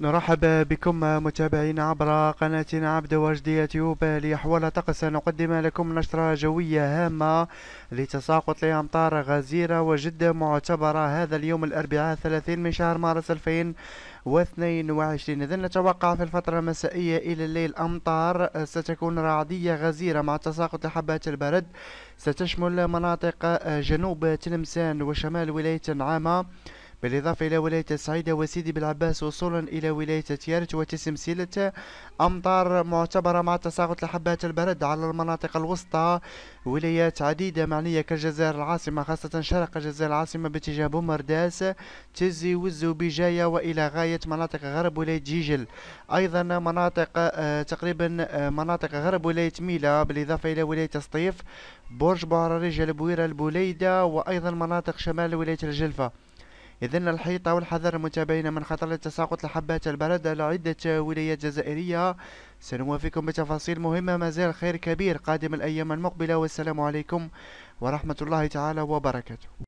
نرحب بكم متابعين عبر قناتنا عبد وجدي يوتيوب لأحوال طقس نقدم لكم نشرة جوية هامة لتساقط لأمطار غزيرة وجدة معتبرة هذا اليوم الأربعاء 30 من شهر مارس 2022 إذن نتوقع في الفترة المسائية إلى الليل أمطار ستكون رعدية غزيرة مع تساقط لحبات البرد ستشمل مناطق جنوب تلمسان وشمال ولاية نعامة بالإضافة إلى ولاية الصعيدة وسيدي بالعباس وصولا إلى ولاية تيارت وتسمسيلة أمطار معتبرة مع تساقط لحبات البرد على المناطق الوسطى ولايات عديدة معنية كالجزائر العاصمة خاصة شرق الجزائر العاصمة باتجاه بومرداس تزي وزو بجاية وإلى غاية مناطق غرب ولاية جيجل أيضا مناطق آه، تقريبا آه، مناطق غرب ولاية ميلا بالإضافة إلى ولاية سطيف برج بوعراريج البويرة البوليدة وأيضا مناطق شمال ولاية الجلفة إذن الحيطة والحذر متابعينا من خطر التساقط لحبات البرد على عدة ولايات جزائرية سنوافيكم بتفاصيل مهمة ما زال خير كبير قادم الأيام المقبلة والسلام عليكم ورحمة الله تعالى وبركاته